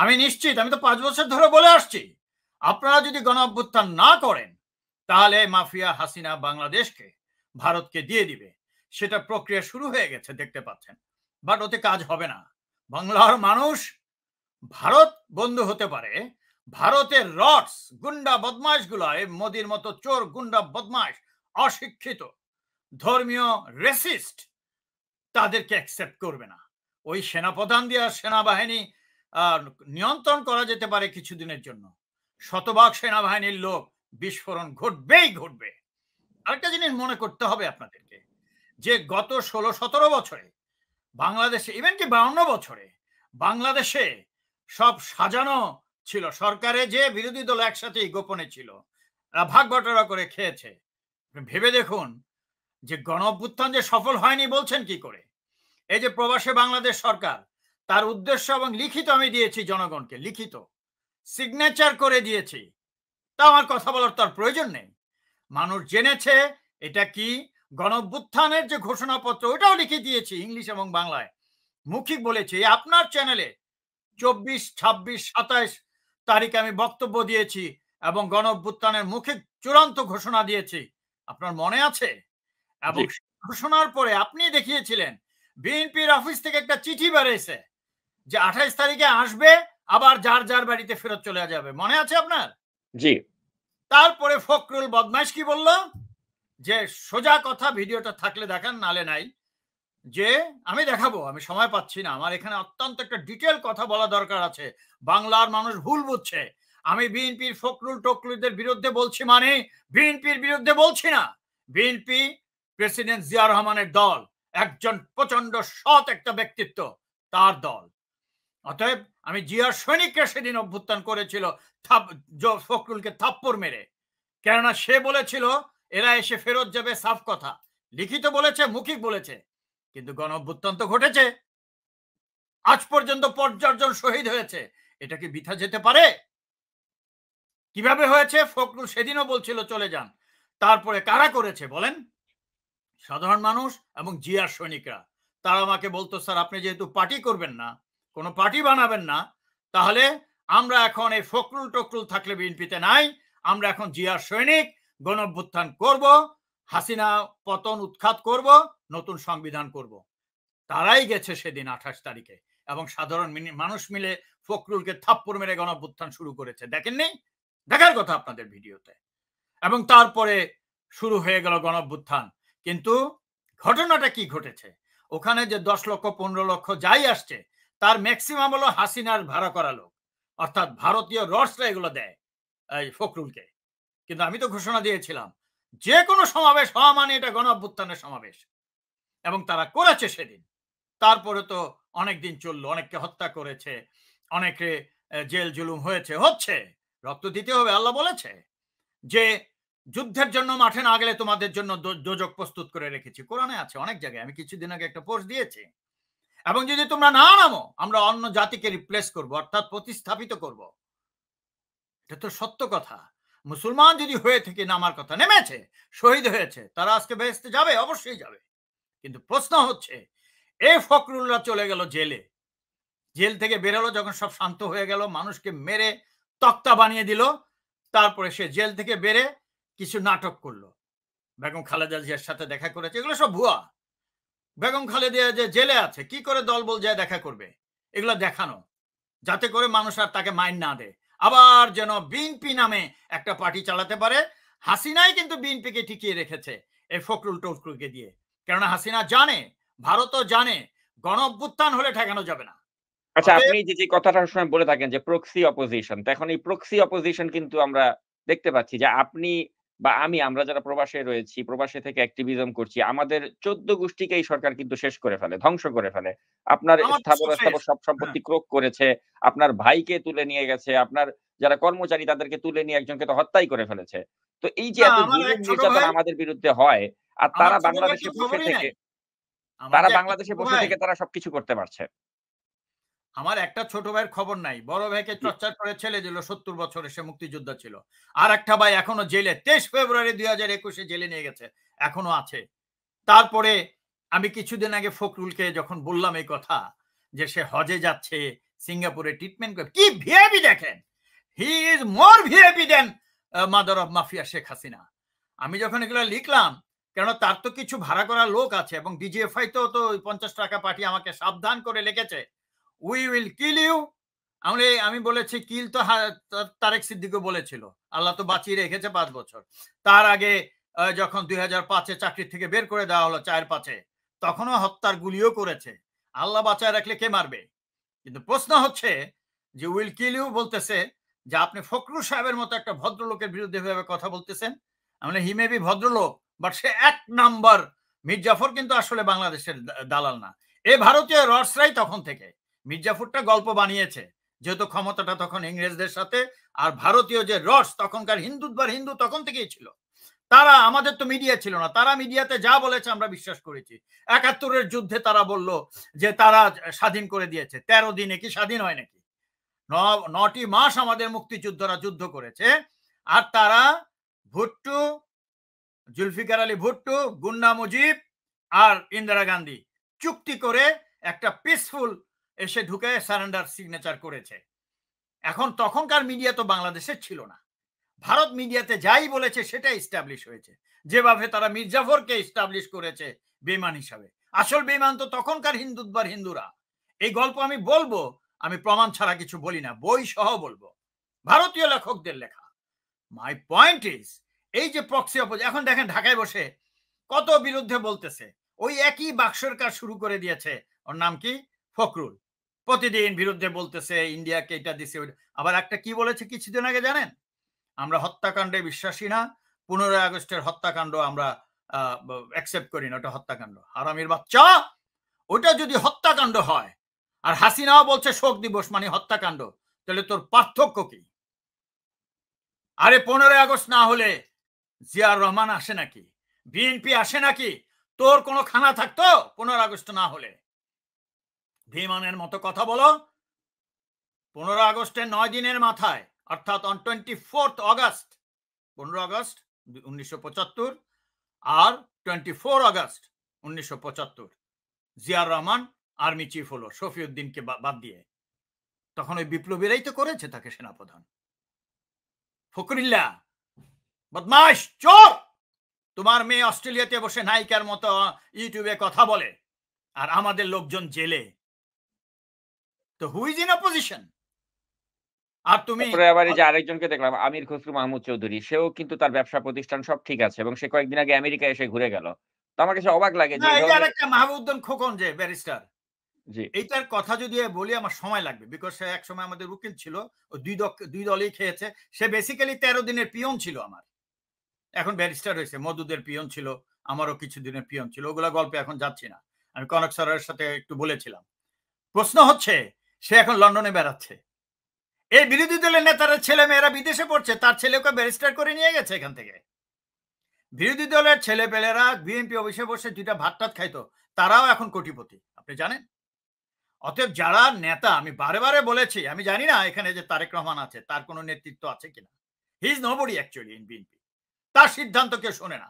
আমি নিশ্চিত আমি তো পাঁচ বছর ধরে বলে আসছি আপনারা যদি গণ অভ্যুত্থান না করেন তাহলে মাফিয়া হাসিনা বাংলাদেশকে ভারতকে দিয়ে দিবে সেটা প্রক্রিয়া শুরু হয়ে গেছে দেখতে পাচ্ছেন বাট ওতে কাজ হবে না বাংলার মানুষ ভারত বন্ধু হতে পারে ভারতের রটস গুন্ডা বদমাশ গুলায় মোদীর মতো চোর গুন্ডা বদমাশ অশিক্ষিত ধর্মীয় রেসিস্ট তাদেরকে অ্যাকসেপ্ট করবে না ওই সেনাপ্রধান দিয়ে সেনাবাহিনী নিয়ন্ত্রণ করা যেতে পারে কিছুদিনের জন্য শতভাগ সেনাবাহিনীর লোক বিস্ফোরণ ঘটবেই ঘটবে আরেকটা জিনিস মনে করতে হবে আপনাদেরকে যে গত ষোলো সতেরো বছরে বাংলাদেশে ইভেন কি বাউন্ন বছরে বাংলাদেশে সব সাজানো ছিল সরকারে যে বিরোধী দল একসাথেই গোপনে ছিল ভাগ বটরা করে খেয়েছে ভেবে দেখুন যে গণ যে সফল হয়নি বলছেন কি করে এই যে প্রবাসে বাংলাদেশ সরকার তার উদ্দেশ্য এবং লিখিত আমি দিয়েছি জনগণকে লিখিত সিগনেচার করে দিয়েছি তা আমার কথা বলার তার প্রয়োজন নেই মানুষ জেনেছে এটা কি গণভ্যুত্থানের যে ঘোষণাপত্র ওটাও লিখে দিয়েছি ইংলিশ এবং বাংলায় মুখিক বলেছি আপনার চ্যানেলে চব্বিশ ছাব্বিশ সাতাইশ তারিখে আমি বক্তব্য দিয়েছি এবং গণভ্যুত্থানের মুখিক চূড়ান্ত ঘোষণা দিয়েছি আপনার মনে আছে এবং ঘোষণার পরে আপনি দেখিয়েছিলেন বিএনপির অফিস থেকে একটা চিঠি বেড়েছে যে আঠাইশ তারিখে আসবে আবার যার যার বাড়িতে ফেরত চলে যাবে মনে আছে আপনার জি তারপরে ফকরুল বদমাইশ কি বলল যে সোজা কথা ভিডিওটা থাকলে দেখান নালে নাই যে আমি দেখাবো আমি সময় পাচ্ছি না আমার এখানে অত্যন্ত একটা ডিটেল কথা বলা দরকার আছে বাংলার মানুষ ভুল বুঝছে আমি বিএনপির ফকরুল টকরুলদের বিরুদ্ধে বলছি মানে বিএনপির বিরুদ্ধে বলছি না বিএনপি প্রেসিডেন্ট জিয়া রহমানের দল একজন প্রচন্ড সৎ একটা ব্যক্তিত্ব তার দল অতএব আমি জিয়ার সৈনিককে সেদিন অভ্যুত্থান করেছিল ফখরুলকে থাপ্পর মেরে কেননা সে বলেছিল এরা এসে ফেরত যাবে সাফ কথা লিখিত বলেছে মুখিক বলেছে কিন্তু গণ অভ্যুত্থান তো ঘটেছে আজ পর্যন্ত পর্যাজন শহীদ হয়েছে এটা কি বিথা যেতে পারে কিভাবে হয়েছে ফখরুল সেদিনও বলছিল চলে যান তারপরে কারা করেছে বলেন সাধারণ মানুষ এবং জিয়ার সৈনিকরা তারা আমাকে বলতো স্যার আপনি যেহেতু পার্টি করবেন না কোনো পার্টি বানাবেন না তাহলে আমরা এখন এই ফকরুল টকরুল থাকলে বিএনপিতে নাই আমরা এখন জিয়ার সৈনিক গণভ্যুত্থান করব হাসিনা পতন উৎখাত করব নতুন সংবিধান করব তারাই গেছে সেদিন আঠাশ তারিখে এবং সাধারণ মানুষ মিলে ফকরুলকে থাপ্পড় মেরে গণভ্যুত্থান শুরু করেছে দেখেননি দেখার কথা আপনাদের ভিডিওতে এবং তারপরে শুরু হয়ে গেল গণভ্যুত্থান কিন্তু ঘটনাটা কি ঘটেছে ওখানে যে দশ লক্ষ পনেরো লক্ষ যাই আসছে তার ম্যাক্সিমাম হলো হাসিনার ভাড়া করা লোক অর্থাৎ ভারতীয় রসরা এগুলো দেয় এই ফখরুলকে কিন্তু আমি তো ঘোষণা দিয়েছিলাম যে কোনো সমাবেশ হওয়া মানে এটা গণ সমাবেশ এবং তারা করেছে সেদিন তারপরে তো অনেক দিন চললো অনেককে হত্যা করেছে অনেকে জেল জুলুম হয়েছে হচ্ছে রক্ত দিতে হবে আল্লাহ বলেছে যে যুদ্ধের জন্য মাঠে না গেলে তোমাদের জন্য দোজক প্রস্তুত করে রেখেছি কোরআনে আছে অনেক জায়গায় আমি কিছুদিন আগে একটা পোস্ট দিয়েছি এবং যদি তোমরা না নামো আমরা অন্য জাতিকে রিপ্লেস করব অর্থাৎ প্রতিস্থাপিত করব এটা তো সত্য কথা মুসলমান যদি হয়ে থেকে নামার কথা নেমেছে শহীদ হয়েছে তারা আজকে বেহেস্তে যাবে অবশ্যই যাবে কিন্তু প্রশ্ন হচ্ছে এ ফকরুল্লাহ চলে গেল জেলে জেল থেকে বেরোলো যখন সব শান্ত হয়ে গেল মানুষকে মেরে তক্তা বানিয়ে দিল তারপরে সে জেল থেকে বেরে কিছু নাটক করলো বেগম খালেদা জিয়ার সাথে দেখা করেছে এগুলো সব ভুয়া বেগম খালেদিয়া যে জেলে আছে কি করে দলবল যায় দেখা করবে এগুলো দেখানো যাতে করে মানুষ আর তাকে মাইন না দেয় আবার যেন বিএনপি নামে একটা পার্টি চালাতে পারে হাসিনাই কিন্তু বিএনপিকে টিকিয়ে রেখেছে এই ফখরুল টফরুলকে দিয়ে কেননা হাসিনা জানে ভারতও জানে গণ হলে ঠেকানো যাবে না আচ্ছা আপনি যে যে কথাটা সময় বলে থাকেন যে প্রক্সি অপোজিশন তো এখন এই প্রক্সি অপোজিশন কিন্তু আমরা দেখতে পাচ্ছি যে আপনি বা আমি আমরা যারা প্রবাসে রয়েছি প্রবাসে থেকে অ্যাক্টিভিজম করছি আমাদের চোদ্দ গোষ্ঠীকে এই সরকার কিন্তু শেষ করে ফেলে ধ্বংস করে ফেলে আপনার স্থাপন স্থাপন সব সম্পত্তি হ্যাঁ। ক্রোক করেছে আপনার ভাইকে তুলে নিয়ে গেছে আপনার যারা কর্মচারী তাদেরকে তুলে নিয়ে একজনকে তো হত্যাই করে ফেলেছে তো এই যে এত নির্যাতন আমাদের বিরুদ্ধে হয় আর তারা বাংলাদেশে বসে থেকে তারা বাংলাদেশে বসে থেকে তারা সবকিছু করতে পারছে আমার একটা ছোট ভাইয়ের খবর নাই বড় ভাইকে টর্চার করে ছেলে দিল সত্তর বছরে সে মুক্তিযোদ্ধা ছিল আর একটা ভাই এখনো জেলে তেইশ ফেব্রুয়ারি দুই হাজার একুশে জেলে নিয়ে গেছে এখনো আছে তারপরে আমি কিছুদিন আগে ফখরুলকে যখন বললাম এই কথা যে সে হজে যাচ্ছে সিঙ্গাপুরে ট্রিটমেন্ট করে কি ভিআইপি দেখেন he is more VIP than mother of mafia Sheikh Hasina আমি যখন এগুলো লিখলাম কেন তার তো কিছু ভাড়া করা লোক আছে এবং ডিজিএফআই তো তো পঞ্চাশ টাকা পাঠিয়ে আমাকে সাবধান করে লিখেছে উই উইল কিল ইউ আমি আমি বলেছি কিল তো তারেক সিদ্দিকও বলেছিল আল্লাহ তো বাঁচিয়ে রেখেছে পাঁচ বছর তার আগে যখন দুই হাজার পাঁচে চাকরি থেকে বের করে দেওয়া হলো চায়ের পাঁচে তখনও হত্যার গুলিও করেছে আল্লাহ বাঁচায় রাখলে কে মারবে কিন্তু প্রশ্ন হচ্ছে যে উইল কিল ইউ বলতেছে যে আপনি ফখরুল সাহেবের মতো একটা ভদ্রলোকের বিরুদ্ধে ভাবে কথা বলতেছেন আমি হি মে বি ভদ্রলোক বাট সে এক নাম্বার জাফর কিন্তু আসলে বাংলাদেশের দালাল না এ ভারতীয় রসরাই তখন থেকে মির্জাফুরটা গল্প বানিয়েছে যেহেতু ক্ষমতাটা তখন ইংরেজদের সাথে আর ভারতীয় যে রস তখনকার হিন্দু হিন্দু তখন থেকেই ছিল তারা আমাদের তো মিডিয়া ছিল না তারা মিডিয়াতে যা বলেছে আমরা বিশ্বাস করেছি একাত্তরের যুদ্ধে তারা বলল যে তারা স্বাধীন করে দিয়েছে তেরো দিনে কি স্বাধীন হয় নাকি নটি মাস আমাদের মুক্তিযুদ্ধরা যুদ্ধ করেছে আর তারা ভুট্টু জুলফিকার আলী ভুট্টু গুন্না মুজিব আর ইন্দিরা গান্ধী চুক্তি করে একটা পিসফুল এসে ঢুকে সারেন্ডার সিগনেচার করেছে এখন তখনকার মিডিয়া তো বাংলাদেশের ছিল না ভারত মিডিয়াতে যাই বলেছে সেটা ইস্টাবলিশ হয়েছে যেভাবে তারা মির্জাফরকে ইস্টাবলিশ করেছে বেমান হিসাবে আসল বেমান তো তখনকার হিন্দু বা হিন্দুরা এই গল্প আমি বলবো আমি প্রমাণ ছাড়া কিছু বলি না বই সহ বলবো ভারতীয় লেখকদের লেখা মাই পয়েন্ট ইজ এই যে প্রক্সি অপোজ এখন দেখেন ঢাকায় বসে কত বিরুদ্ধে বলতেছে ওই একই বাক্সর কাজ শুরু করে দিয়েছে ওর নাম কি ফখরুল প্রতিদিন বিরুদ্ধে বলতেছে ইন্ডিয়াকে এটা দিছে আবার একটা কি বলেছে কিছুদিন আগে জানেন আমরা হত্যাকাণ্ডে বিশ্বাসী না পনেরোই আগস্টের হত্যাকাণ্ড আমরা অ্যাকসেপ্ট করি না ওটা হত্যাকাণ্ড হারামির বাচ্চা ওটা যদি হত্যাকাণ্ড হয় আর হাসিনাও বলছে শোক দিবস মানে হত্যাকাণ্ড তাহলে তোর পার্থক্য কি আরে পনেরোই আগস্ট না হলে জিয়ার রহমান আসে নাকি বিএনপি আসে নাকি তোর কোনো খানা থাকতো পনেরো আগস্ট না হলে বিমানের মতো কথা বলো পনেরো আগস্টের নয় দিনের মাথায় অর্থাৎ অন টোয়েন্টি ফোর্থ অগস্ট পনেরো আগস্ট উনিশশো পঁচাত্তর আর টোয়েন্টি ফোর আগস্ট উনিশশো পঁচাত্তর জিয়ার রহমান আর্মি চিফ হলো শফিউদ্দিনকে বাদ দিয়ে তখন ওই বিপ্লবীরাই তো করেছে তাকে সেনাপ্রধান ফকরিল্লা বদমাস চোর তোমার মেয়ে অস্ট্রেলিয়াতে বসে নায়িকার মতো uh, ইউটিউবে কথা বলে আর আমাদের লোকজন জেলে তো হু ইজ ইন অপোজিশন আর তুমি আবার যে আরেকজনকে দেখলাম আমির খসরু মাহমুদ চৌধুরী সেও কিন্তু তার ব্যবসা প্রতিষ্ঠান সব ঠিক আছে এবং সে কয়েকদিন আগে আমেরিকা এসে ঘুরে গেল তো আমার কাছে অবাক লাগে যে আরেকটা খোকন যে ব্যারিস্টার জি এইটার কথা যদি বলি আমার সময় লাগবে বিকজ সে এক সময় আমাদের উকিল ছিল ও দুই দুই খেয়েছে সে বেসিক্যালি তেরো দিনের পিয়ন ছিল আমার এখন ব্যারিস্টার হয়েছে মধুদের পিয়ন ছিল আমারও কিছু দিনের পিয়ন ছিল ওগুলা গল্পে এখন যাচ্ছি না আমি কনক সরের সাথে একটু বলেছিলাম প্রশ্ন হচ্ছে সে এখন লন্ডনে বেড়াচ্ছে এই বিরোধী দলের নেতার ছেলে মেয়েরা বিদেশে পড়ছে তার ছেলেকে ব্যারিস্টার করে নিয়ে গেছে এখান থেকে বিরোধী দলের ছেলে পেলেরা বিএনপি অফিসে বসে দুইটা ভাত টাত খাইতো তারাও এখন কোটিপতি আপনি জানেন অতএব যারা নেতা আমি বারে বারে বলেছি আমি জানি না এখানে যে তারেক রহমান আছে তার কোনো নেতৃত্ব আছে কিনা he is nobody actually in BNP তার সিদ্ধান্ত কেউ শোনে না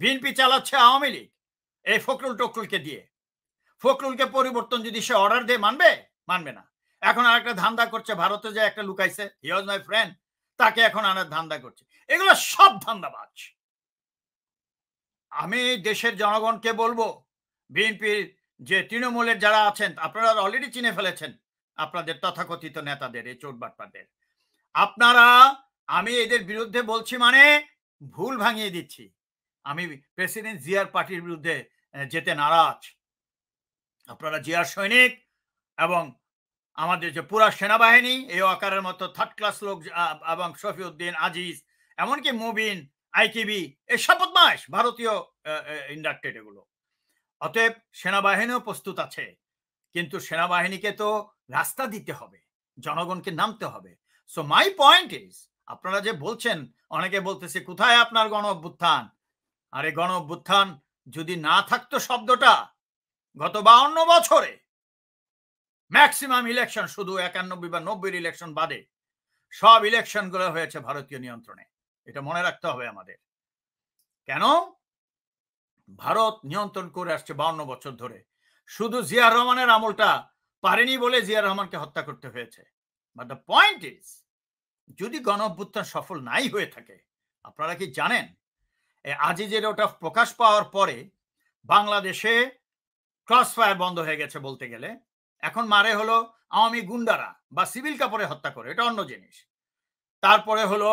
বিএনপি চালাচ্ছে আওয়ামী লীগ এই ফখরুল টকরুলকে দিয়ে ফখরুলকে পরিবর্তন যদি সে অর্ডার দিয়ে মানবে মানবে না এখন আর একটা ধান্দা করছে ভারতে যে একটা লুকাইছে হি ওয়াজ মাই ফ্রেন্ড তাকে এখন আনার ধান্দা করছে এগুলো সব ধান্দাবাজ আমি দেশের জনগণকে বলবো বিএনপির যে তৃণমূলের যারা আছেন আপনারা অলরেডি চিনে ফেলেছেন আপনাদের তথাকথিত নেতাদের এই চোরবাটপাদের আপনারা আমি এদের বিরুদ্ধে বলছি মানে ভুল ভাঙিয়ে দিচ্ছি আমি প্রেসিডেন্ট জিয়ার পার্টির বিরুদ্ধে যেতে নারাজ আপনারা জিয়ার সৈনিক এবং আমাদের যে পুরা সেনাবাহিনী এই আকারের মতো থার্ড ক্লাস লোক এবং শফিউদ্দিন আজিজ এমনকি মুবিন আইটিবি এই শপথ মাস ভারতীয় ইন্ডাক্টেড এগুলো অতএব সেনাবাহিনীও প্রস্তুত আছে কিন্তু সেনাবাহিনীকে তো রাস্তা দিতে হবে জনগণকে নামতে হবে সো মাই পয়েন্ট ইজ আপনারা যে বলছেন অনেকে বলতেছে কোথায় আপনার গণ অভ্যুত্থান আরে গণ অভ্যুত্থান যদি না থাকতো শব্দটা গত বাউন্ন বছরে ম্যাক্সিমাম ইলেকশন শুধু একানব্বই বা নব্বই ইলেকশন বাদে সব ইলেকশন গুলো হয়েছে ভারতীয় নিয়ন্ত্রণে এটা মনে রাখতে হবে আমাদের কেন ভারত নিয়ন্ত্রণ করে আসছে বাউন্ন বছর ধরে শুধু জিয়া রহমানের আমলটা পারেনি বলে জিয়া রহমানকে হত্যা করতে হয়েছে বাট দ্য পয়েন্ট ইজ যদি গণ সফল নাই হয়ে থাকে আপনারা কি জানেন আজিজের ওটা প্রকাশ পাওয়ার পরে বাংলাদেশে ক্রস ফায়ার বন্ধ হয়ে গেছে বলতে গেলে এখন মারে হলো আওয়ামী গুন্ডারা বা সিভিল কাপড়ে হত্যা করে এটা অন্য জিনিস তারপরে হলো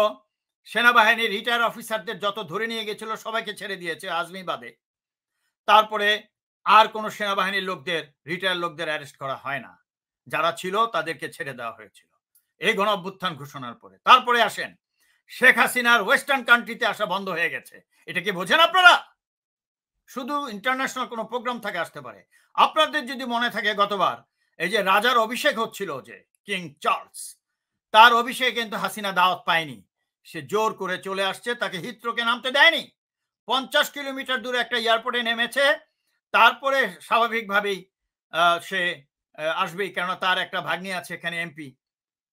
সেনাবাহিনীর রিটায়ার অফিসারদের যত ধরে নিয়ে গেছিল সবাইকে ছেড়ে দিয়েছে আজমি তারপরে আর কোনো সেনাবাহিনীর লোকদের রিটায়ার লোকদের অ্যারেস্ট করা হয় না যারা ছিল তাদেরকে ছেড়ে দেওয়া হয়েছিল এই গণ অভ্যুত্থান ঘোষণার পরে তারপরে আসেন শেখ হাসিনার ওয়েস্টার্ন কান্ট্রিতে আসা বন্ধ হয়ে গেছে এটা কি বোঝেন আপনারা শুধু ইন্টারন্যাশনাল কোনো প্রোগ্রাম থাকে আসতে পারে আপনাদের যদি মনে থাকে গতবার এই যে রাজার অভিষেক হচ্ছিল যে কিং চার্লস তার অভিষেক কিন্তু হাসিনা দাওয়াত পায়নি সে জোর করে চলে আসছে তাকে হিত্রকে নামতে দেয়নি পঞ্চাশ কিলোমিটার দূরে একটা এয়ারপোর্টে নেমেছে তারপরে স্বাভাবিকভাবেই সে আসবেই কেননা তার একটা ভাগ্নি আছে এখানে এমপি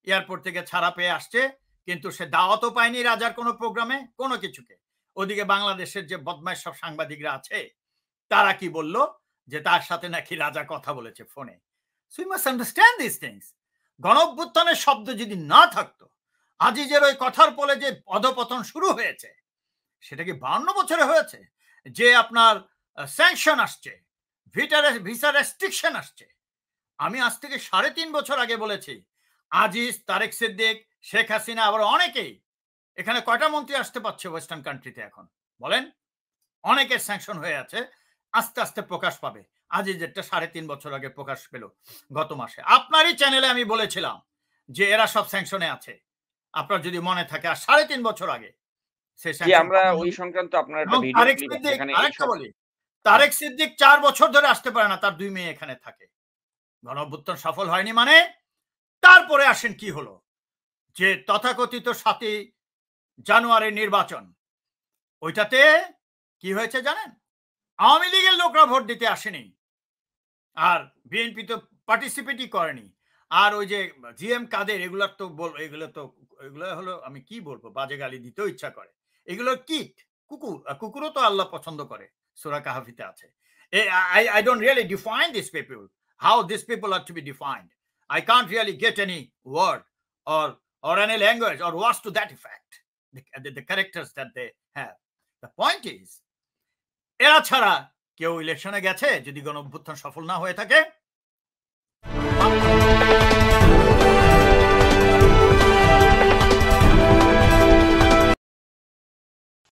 এয়ারপোর্ট থেকে ছাড়া পেয়ে আসছে কিন্তু সে দাওয়াতও পায়নি রাজার কোনো প্রোগ্রামে কোনো কিছুকে ওদিকে বাংলাদেশের যে বদমাস সব সাংবাদিকরা আছে তারা কি বলল যে তার সাথে নাকি রাজা কথা বলেছে ফোনে so must understand this things গণ শব্দ যদি না থাকতো আজিজের ওই কথার পরে যে অধপতন শুরু হয়েছে সেটা কি বান্ন বছরে হয়েছে যে আপনার স্যাংশন আসছে ভিটার ভিসা রেস্ট্রিকশন আসছে আমি আজ থেকে সাড়ে তিন বছর আগে বলেছি আজিজ তারেক সিদ্দিক শেখ হাসিনা আবার অনেকেই এখানে কয়টা মন্ত্রী আসতে পারছে ওয়েস্টার্ন কান্ট্রিতে এখন বলেন অনেকের স্যাংশন হয়ে আছে আস্তে আস্তে প্রকাশ পাবে যেটা সাড়ে তিন বছর আগে প্রকাশ পেল গত মাসে আপনারই চ্যানেলে আমি বলেছিলাম যে এরা সব স্যাংশনে আছে আপনার যদি মনে থাকে আর সাড়ে তিন বছর আগে আমরা ওই সংক্রান্ত তারেক সিদ্দিক চার বছর ধরে আসতে পারে না তার দুই মেয়ে এখানে থাকে গণঅভ্যুত্থান সফল হয়নি মানে তারপরে আসেন কি হলো যে তথাকথিত সাতই জানুয়ারি নির্বাচন ওইটাতে কি হয়েছে জানেন আওয়ামী লীগের লোকরা ভোট দিতে আসেনি আর বিএনপি তো পার্টিসিপেটই করেনি আর ওই যে জিএম কাদের এগুলার তো বল এগুলো তো এগুলো হলো আমি কি বলবো বাজে গালি দিতেও ইচ্ছা করে এগুলো কিট কুকুর কুকুরও তো আল্লাহ পছন্দ করে সুরা কাহাফিতে আছে I I don't really define this people how this people are to be defined I can't really get any word or or any language or words to that effect the characters that they have the point is এরা ছাড়া কেউ ইলেকশনে গেছে যদি গণ সফল না হয়ে থাকে